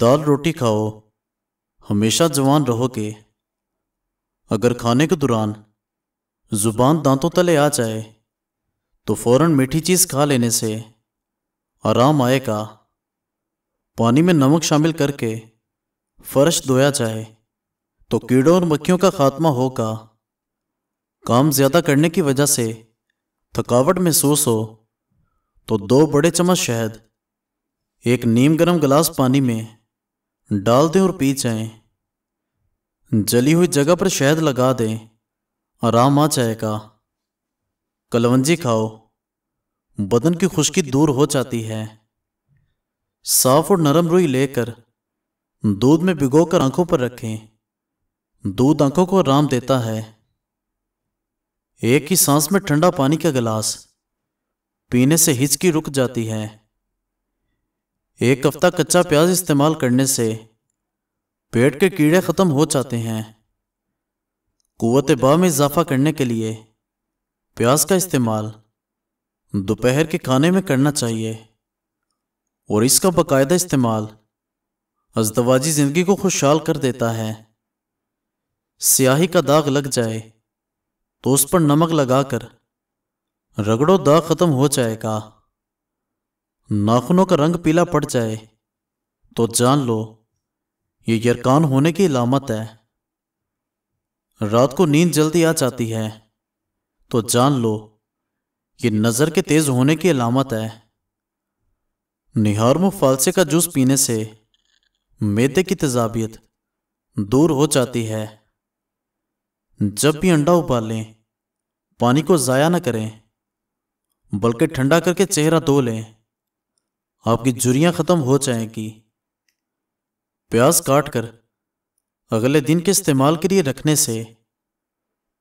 दाल रोटी खाओ हमेशा जवान रहोगे अगर खाने के दौरान जुबान दांतों तले आ जाए तो फौरन मीठी चीज़ खा लेने से आराम आएगा पानी में नमक शामिल करके फर्श धोया जाए तो कीड़ों और मक्खियों का खात्मा होगा काम ज़्यादा करने की वजह से थकावट महसूस हो तो दो बड़े चम्मच शहद एक नीम गर्म गिलास पानी में डाल दें और पी जाएं। जली हुई जगह पर शहद लगा दें आराम आ जाएगा कलवंजी खाओ बदन की खुश्की दूर हो जाती है साफ और नरम रुई लेकर दूध में भिगोकर आंखों पर रखें दूध आंखों को आराम देता है एक ही सांस में ठंडा पानी का गिलास पीने से हिचकी रुक जाती है एक हफ्ता कच्चा प्याज इस्तेमाल करने से पेट के कीड़े ख़त्म हो जाते हैं कुत बा में इजाफा करने के लिए प्याज का इस्तेमाल दोपहर के खाने में करना चाहिए और इसका बाकायदा इस्तेमाल अजदवाजी ज़िंदगी को खुशहाल कर देता है स्याही का दाग लग जाए तो उस पर नमक लगाकर रगड़ो दाग ख़त्म हो जाएगा नाखूनों का रंग पीला पड़ जाए तो जान लो ये यरकान होने की लामत है रात को नींद जल्दी आ जाती है तो जान लो ये नज़र के तेज़ होने की अलामत है निहार फालसे का जूस पीने से मेदे की तजाबियत दूर हो जाती है जब भी अंडा उबालें पानी को ज़ाया ना करें बल्कि ठंडा करके चेहरा धो लें आपकी जुरियां ख़त्म हो जाएंगी प्याज काट कर अगले दिन के इस्तेमाल के लिए रखने से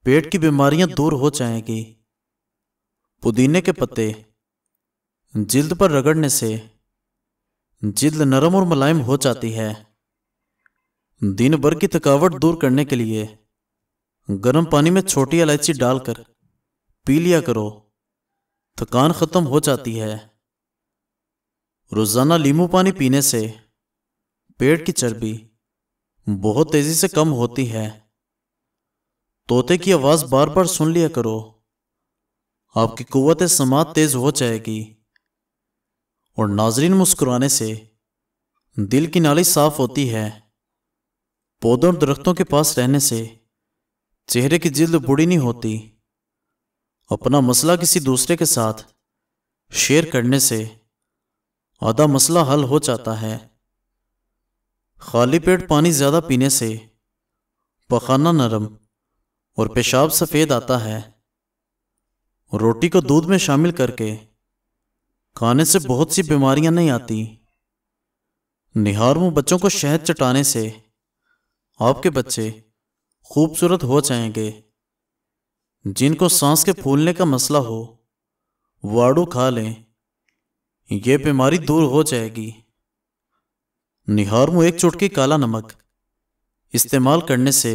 पेट की बीमारियां दूर हो जाएंगी पुदीने के पत्ते जिल्द पर रगड़ने से जिल्द नरम और मुलायम हो जाती है दिन भर की थकावट दूर करने के लिए गर्म पानी में छोटी इलायची डालकर पी लिया करो थकान खत्म हो जाती है रोज़ाना लीमू पानी पीने से पेट की चर्बी बहुत तेज़ी से कम होती है तोते की आवाज़ बार बार सुन लिया करो आपकी कुत समात तेज़ हो जाएगी और नाजरीन मुस्कुराने से दिल की नाली साफ होती है पौधों और दरख्तों के पास रहने से चेहरे की जिल्द बुढ़ी नहीं होती अपना मसला किसी दूसरे के साथ शेयर करने से आधा मसला हल हो जाता है खाली पेट पानी ज़्यादा पीने से पखाना नरम और पेशाब सफ़ेद आता है रोटी को दूध में शामिल करके खाने से बहुत सी बीमारियां नहीं आती निहार में बच्चों को शहद चटाने से आपके बच्चे खूबसूरत हो जाएंगे जिनको सांस के फूलने का मसला हो वाड़ू खा लें ये बीमारी दूर हो जाएगी निहार मु एक चुटकी काला नमक इस्तेमाल करने से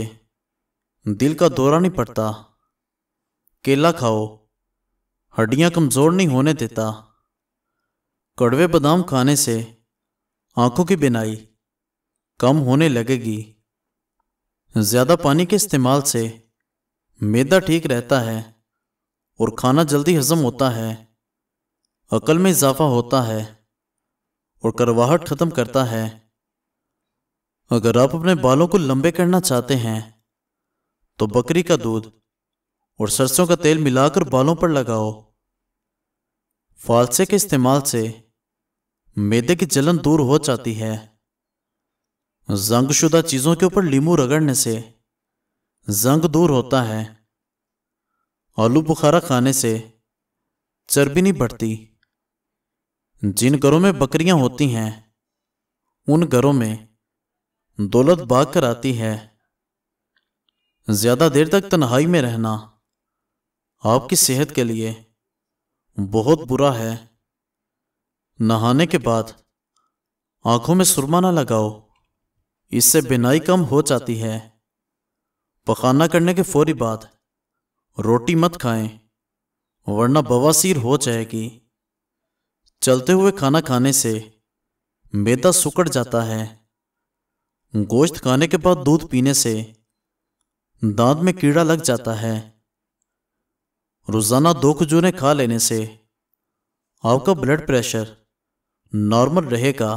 दिल का दौरा नहीं पड़ता केला खाओ हड्डियां कमज़ोर नहीं होने देता कड़वे बादाम खाने से आंखों की बिनाई कम होने लगेगी ज़्यादा पानी के इस्तेमाल से मैदा ठीक रहता है और खाना जल्दी हजम होता है अकल में इजाफा होता है और करवाहट ख़त्म करता है अगर आप अपने बालों को लंबे करना चाहते हैं तो बकरी का दूध और सरसों का तेल मिलाकर बालों पर लगाओ फालसे के इस्तेमाल से मेदे की जलन दूर हो जाती है जंगशुदा चीज़ों के ऊपर लीमू रगड़ने से जंग दूर होता है आलू बुखारा खाने से चर्बी नहीं बढ़ती जिन घरों में बकरियां होती हैं उन घरों में दौलत भाग कर आती है ज़्यादा देर तक तन्हाई में रहना आपकी सेहत के लिए बहुत बुरा है नहाने के बाद आंखों में सुरमा ना लगाओ इससे बिनाई कम हो जाती है पकाना करने के फौरी बाद रोटी मत खाएं वरना बवासीर हो जाएगी चलते हुए खाना खाने से मेदा सुकड़ जाता है गोश्त खाने के बाद दूध पीने से दांत में कीड़ा लग जाता है रोज़ाना दो खजूरें खा लेने से आपका ब्लड प्रेशर नॉर्मल रहेगा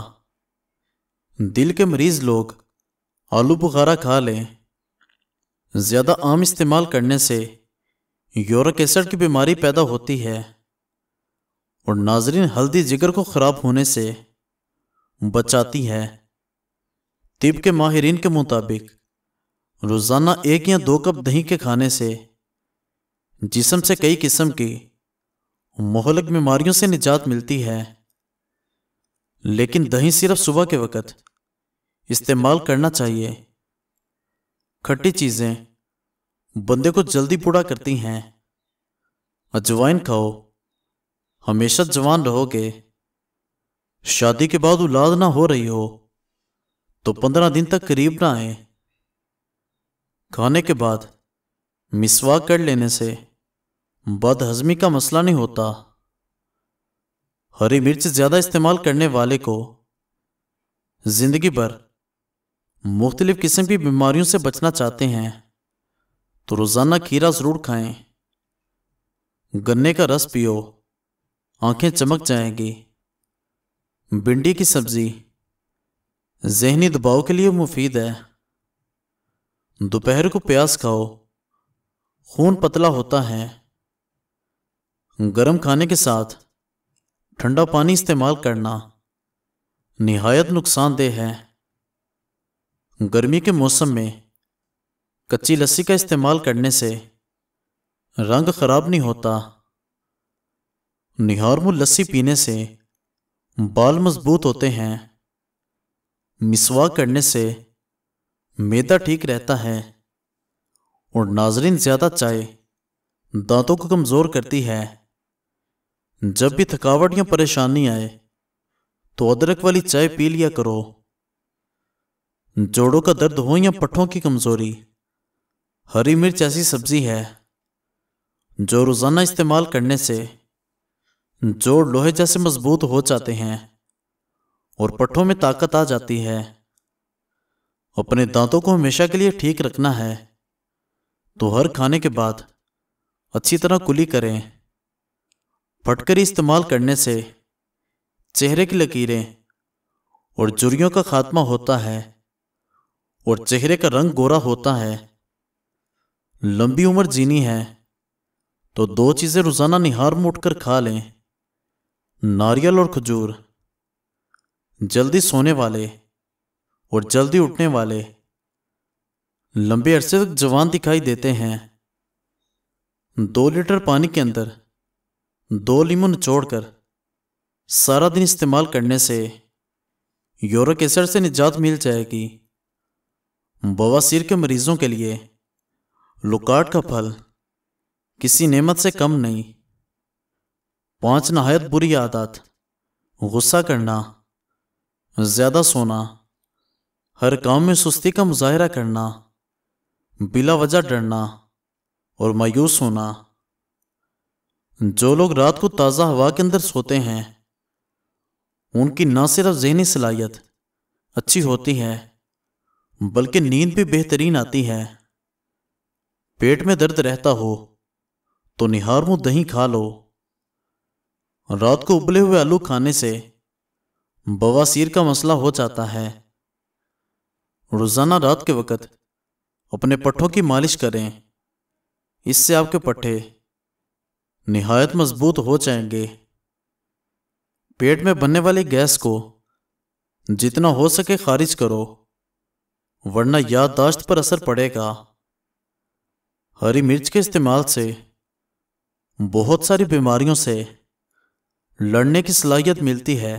दिल के मरीज़ लोग आलू बुखारा खा लें ज़्यादा आम इस्तेमाल करने से यूरिक एसिड की बीमारी पैदा होती है और नाजरीन हल्दी जिगर को ख़राब होने से बचाती है तिब के माहरीन के मुताबिक रोज़ाना एक या दो कप दही के खाने से जिसम से कई किस्म की मोहलक बीमारियों से निजात मिलती है लेकिन दही सिर्फ सुबह के वक़्त इस्तेमाल करना चाहिए खट्टी चीज़ें बंदे को जल्दी पूरा करती हैं अजवाइन खाओ हमेशा जवान रहोगे शादी के बाद औलाद ना हो रही हो तो पंद्रह दिन तक करीब ना आए खाने के बाद मिसवाक कर लेने से बदहजमी का मसला नहीं होता हरी मिर्च ज़्यादा इस्तेमाल करने वाले को ज़िंदगी भर मुख्तलिफ़ किस्म की बीमारियों से बचना चाहते हैं तो रोज़ाना खीरा ज़रूर खाएं गन्ने का रस पियो आंखें चमक जाएंगी भिंडी की सब्जी जहनी दबाव के लिए मुफीद है दोपहर को प्याज खाओ खून पतला होता है गर्म खाने के साथ ठंडा पानी इस्तेमाल करना नहायत नुकसानदेह है गर्मी के मौसम में कच्ची लस्सी का इस्तेमाल करने से रंग खराब नहीं होता निहारमु लस्सी पीने से बाल मजबूत होते हैं मिसवा करने से मैदा ठीक रहता है और नाजरीन ज़्यादा चाय दांतों को कमज़ोर करती है जब भी थकावट या परेशानी आए तो अदरक वाली चाय पी लिया करो जोड़ों का दर्द हो या पट्ठों की कमज़ोरी हरी मिर्च ऐसी सब्जी है जो रोज़ाना इस्तेमाल करने से जोड़ लोहे जैसे मजबूत हो जाते हैं और पट्ठों में ताकत आ जाती है अपने दांतों को हमेशा के लिए ठीक रखना है तो हर खाने के बाद अच्छी तरह कुली करें फटकरी इस्तेमाल करने से चेहरे की लकीरें और जुरियों का खात्मा होता है और चेहरे का रंग गोरा होता है लंबी उम्र जीनी है तो दो चीज़ें रोज़ाना निहार मोट खा लें नारियल और खजूर जल्दी सोने वाले और जल्दी उठने वाले लंबे अरसे तक जवान दिखाई देते हैं दो लीटर पानी के अंदर दो लीमू निचोड़कर सारा दिन इस्तेमाल करने से यूरिक एसिड से निजात मिल जाएगी बवासीर के मरीजों के लिए लुकाट का फल किसी नेमत से कम नहीं पांच नहायत बुरी आदत गुस्सा करना ज़्यादा सोना हर काम में सुस्ती का मुजाहरा करना बिला वजह डरना और मायूस होना जो लोग रात को ताज़ा हवा के अंदर सोते हैं उनकी ना सिर्फ जहनी सलाहियत अच्छी होती है बल्कि नींद भी बेहतरीन आती है पेट में दर्द रहता हो तो निहार मुँह दही खा लो रात को उबले हुए आलू खाने से बवासीर का मसला हो जाता है रोज़ाना रात के वक़्त अपने पट्ठों की मालिश करें इससे आपके पट्ठे नहायत मजबूत हो जाएंगे पेट में बनने वाली गैस को जितना हो सके खारिज करो वरना याददाश्त पर असर पड़ेगा हरी मिर्च के इस्तेमाल से बहुत सारी बीमारियों से लड़ने की सलाहियत मिलती है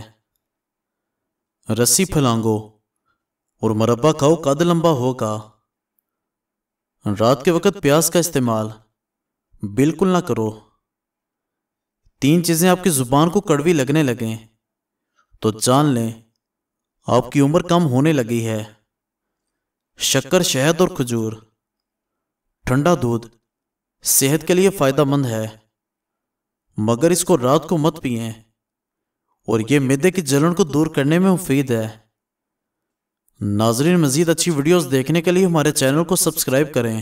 रस्सी फैलांगो और मरबा खाओ कद लंबा होगा रात के वक्त प्याज का इस्तेमाल बिल्कुल ना करो तीन चीज़ें आपकी ज़ुबान को कड़वी लगने लगें तो जान लें आपकी उम्र कम होने लगी है शक्कर शहद और खजूर ठंडा दूध सेहत के लिए फ़ायदा मंद है मगर इसको रात को मत पिए और ये मैदे की जलन को दूर करने में मुफीद है नाजरीन मजीद अच्छी वीडियोस देखने के लिए हमारे चैनल को सब्सक्राइब करें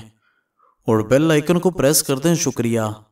और बेल आइकन को प्रेस कर दें शुक्रिया